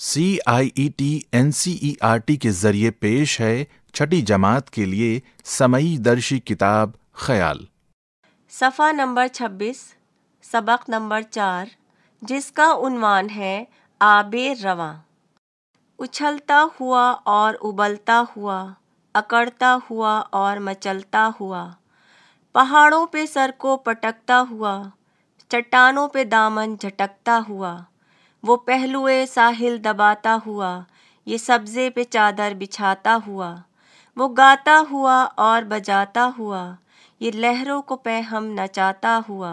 C I E T N C E R T के जरिए पेश है छठी जमात के लिए समयी दर्शी किताब ख्याल सफ़ा नंबर छब्बीस सबक नंबर चार जिसका उन्वान है आब रवा उछलता हुआ और उबलता हुआ अकड़ता हुआ और मचलता हुआ पहाड़ों पे सर को पटकता हुआ चट्टानों पे दामन झटकता हुआ वो पहलुए साहिल दबाता हुआ ये सब्ज़े पे चादर बिछाता हुआ वो गाता हुआ और बजाता हुआ ये लहरों को पे हम नचाता हुआ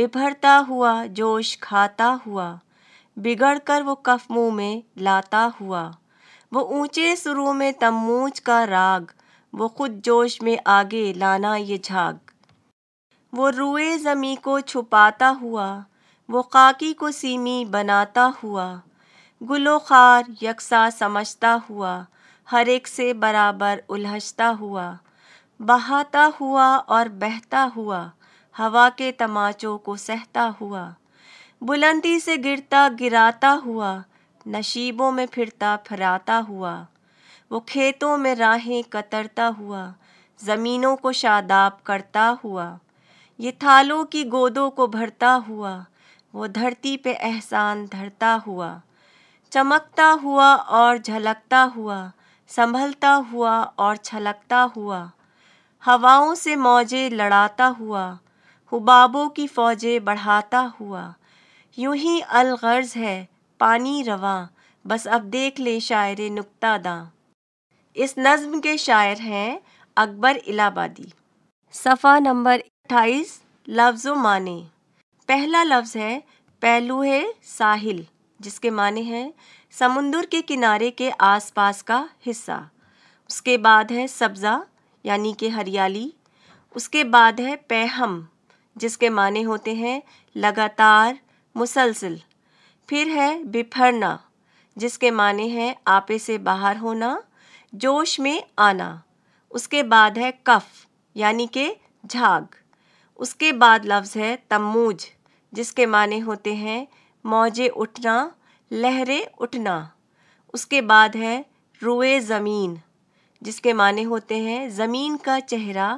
बिभरता हुआ जोश खाता हुआ बिगड़ कर वो कफ मुँह में लाता हुआ वो ऊंचे सुरों में तमूच का राग वो खुद जोश में आगे लाना ये झाग वो रुए ज़मी को छुपाता हुआ वो काकी को सीमी बनाता हुआ गुलो खार यकसा समझता हुआ हर एक से बराबर उलझता हुआ बहाता हुआ और बहता हुआ हवा के तमाचों को सहता हुआ बुलंदी से गिरता गिराता हुआ नशीबों में फिरता फिराता हुआ वो खेतों में राहें कतरता हुआ ज़मीनों को शादाब करता हुआ ये थालों की गोदों को भरता हुआ वो धरती पे एहसान धरता हुआ चमकता हुआ और झलकता हुआ संभलता हुआ और छलकता हुआ हवाओं से मौजे लड़ाता हुआ हुबाबों की फ़ौजें बढ़ाता हुआ यूं ही अलगर्ज है पानी रवा बस अब देख ले शायर नुकता दा इस नज़म के शायर हैं अकबर इलाहाबादी सफ़ा नंबर अट्ठाईस लफ्ज़ माने पहला लफ्ज़ है पहलू है साहिल जिसके माने हैं समुंदर के किनारे के आसपास का हिस्सा उसके बाद है सब्ज़ा यानी कि हरियाली उसके बाद है पैहम जिसके माने होते हैं लगातार मुसलसल फिर है बिफरना जिसके माने हैं आपे से बाहर होना जोश में आना उसके बाद है कफ़ यानी कि झाग उसके बाद लफ्ज़ है तमूज जिसके माने होते हैं मौजे उठना लहरें उठना उसके बाद है रुए ज़मीन जिसके माने होते हैं ज़मीन का चेहरा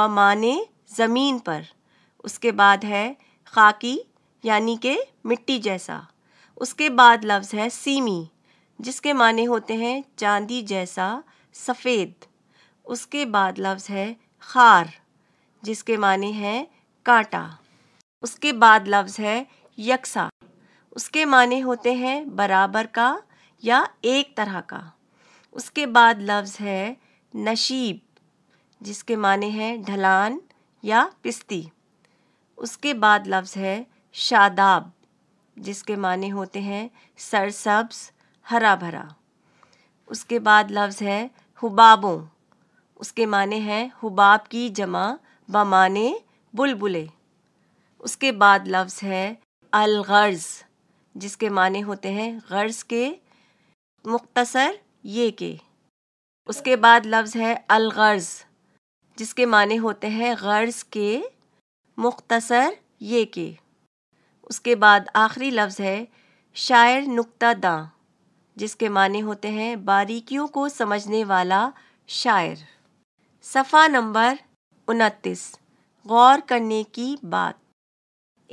बमाने ज़मीन पर उसके बाद है खाकी यानी कि मिट्टी जैसा उसके बाद लफ्ज़ है सीमी जिसके माने होते हैं चांदी जैसा सफ़ेद उसके बाद लफ्ज़ है खार जिसके माने हैं कांटा उसके बाद लफ्ज़ है यकसा उसके माने होते हैं बराबर का या एक तरह का उसके बाद लफ्ज़ है नशीब जिसके माने हैं ढलान या पिस्ती उसके बाद लफ्ज़ है शादाब जिसके माने होते हैं सरसब्ज हरा भरा उसके बाद लफ्ज़ है हुबाबों उसके माने हैं हुबाब की जमा बमाने बुलबुले उसके बाद लफ्ज़ है अलगर्ज़ जिसके माने होते हैं गर्ज़ के मुख्तसर ये के उसके बाद लफ्ज़ है अलगर्ज़ जिसके माने होते हैं गर्ज़ के मुख्तसर ये के उसके बाद आखिरी लफ्ज़ है शायर नुक्ता दा जिसके माने होते हैं बारीकियों को समझने वाला शायर सफ़ा नंबर उनतीस गौर करने की बात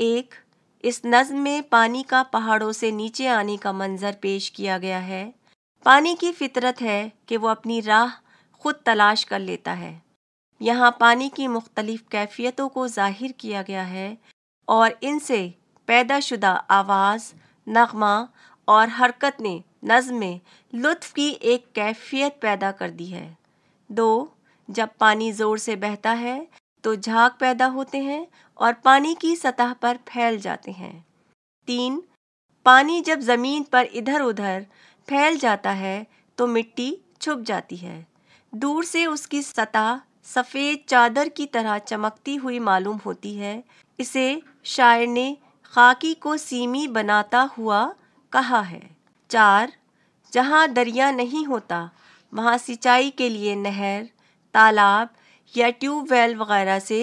एक इस नज़म में पानी का पहाड़ों से नीचे आने का मंज़र पेश किया गया है पानी की फितरत है कि वो अपनी राह खुद तलाश कर लेता है यहाँ पानी की मुख्तलिफ़ कैफियतों को जाहिर किया गया है और इनसे पैदाशुदा आवाज़ नगमा और हरकत ने नज़म में लुत्फ़ की एक कैफियत पैदा कर दी है दो जब पानी ज़ोर से बहता है तो झाग पैदा होते हैं और पानी की सतह पर फैल जाते हैं तीन पानी जब ज़मीन पर इधर उधर फैल जाता है तो मिट्टी छुप जाती है दूर से उसकी सतह सफ़ेद चादर की तरह चमकती हुई मालूम होती है इसे शायर ने खाकी को सीमी बनाता हुआ कहा है चार जहाँ दरिया नहीं होता वहाँ सिंचाई के लिए नहर तालाब या ट्यूबवेल वगैरह से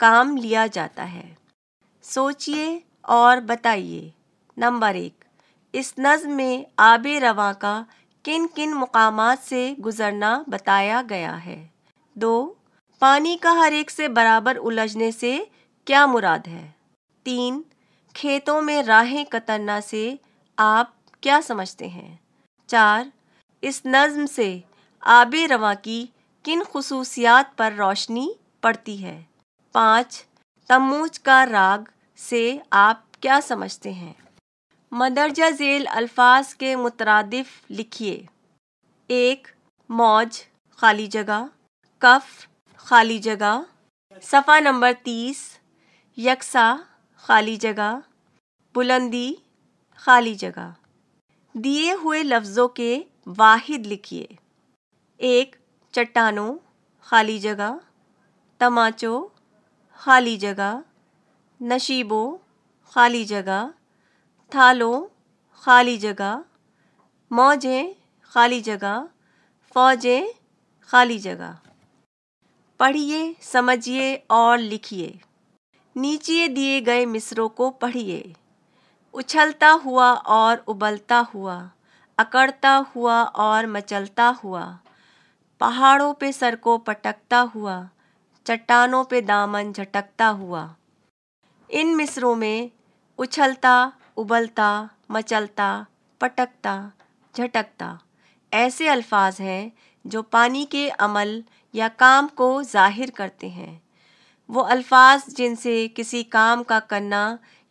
काम लिया जाता है सोचिए और बताइए नंबर एक इस नज़म में आब रवा का किन किन मकाम से गुज़रना बताया गया है दो पानी का हर एक से बराबर उलझने से क्या मुराद है तीन खेतों में राहें कतरना से आप क्या समझते हैं चार इस नज़म से आब रवा की किन खसूसियात पर रोशनी पड़ती है पाँच तमूज का राग से आप क्या समझते हैं मदरजा झेल अल्फाज के मुतरदफ लिखिए एक मौज खाली जगह कफ खाली जगह सफ़ा नंबर तीस यकसा खाली जगह बुलंदी खाली जगह दिए हुए लफ्ज़ों के वाहिद लिखिए एक चट्टानों खाली जगह तमाचों खाली जगह नशीबों खाली जगह थालों खाली जगह मौजें खाली जगह फौजें खाली जगह पढ़िए समझिए और लिखिए नीचे दिए गए मिसरों को पढ़िए उछलता हुआ और उबलता हुआ अकड़ता हुआ और मचलता हुआ पहाड़ों पे सर को पटकता हुआ चट्टानों पे दामन झटकता हुआ इन मिसरों में उछलता उबलता मचलता पटकता झटकता ऐसे अल्फाज हैं जो पानी के अमल या काम को जाहिर करते हैं वो अल्फाज जिनसे किसी काम का करना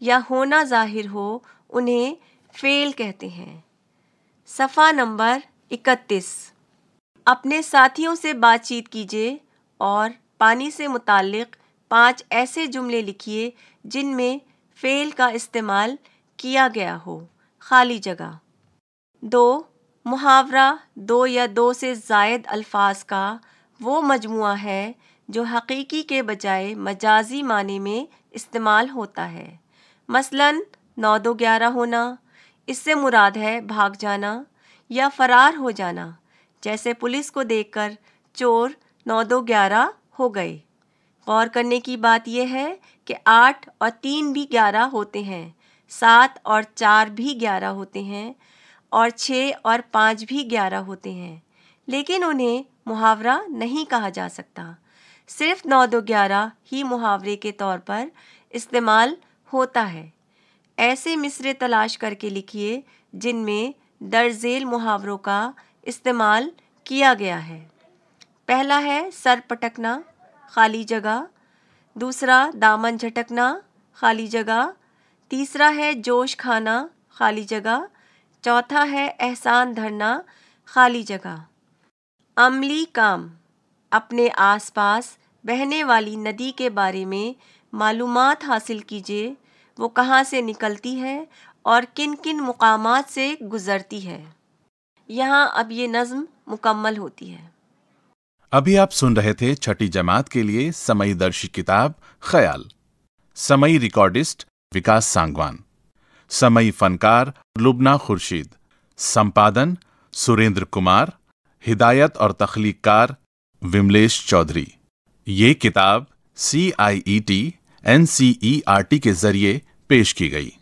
या होना जाहिर हो उन्हें फ़ेल कहते हैं सफ़ा नंबर इकतीस अपने साथियों से बातचीत कीजिए और पानी से मुतक़ पाँच ऐसे जुमले लिखिए जिनमें फ़ेल का इस्तेमाल किया गया हो खाली जगह दो मुहावरा दो या दो से जायद अल्फाज का वो मजमु है जो हकीकी के बजाय मजाजी माने में इस्तेमाल होता है मसलन नौ दो ग्यारह होना इससे मुराद है भाग जाना या फरार हो जाना जैसे पुलिस को देखकर चोर नौ दो ग्यारह हो गए गौर करने की बात यह है कि आठ और तीन भी ग्यारह होते हैं सात और चार भी ग्यारह होते हैं और छः और पाँच भी ग्यारह होते हैं लेकिन उन्हें मुहावरा नहीं कहा जा सकता सिर्फ नौ दो ग्यारह ही मुहावरे के तौर पर इस्तेमाल होता है ऐसे मिसरे तलाश करके लिखिए जिनमें दर्जेल मुहावरों का इस्तेमाल किया गया है पहला है सर पटकना खाली जगह दूसरा दामन झटकना खाली जगह तीसरा है जोश खाना खाली जगह चौथा है एहसान धरना खाली जगह अमली काम अपने आसपास बहने वाली नदी के बारे में मालूम हासिल कीजिए वो कहाँ से निकलती है और किन किन मुकाम से गुज़रती है यहाँ अब ये नज्म मुकम्मल होती है अभी आप सुन रहे थे छठी जमात के लिए समय दर्शी किताब ख्याल समय रिकॉर्डिस्ट विकास सांगवान समयी फनकार लुबना खुर्शीद संपादन सुरेंद्र कुमार हिदायत और तख्लीकार विमलेश चौधरी ये किताब C I E T N C E R T के जरिए पेश की गई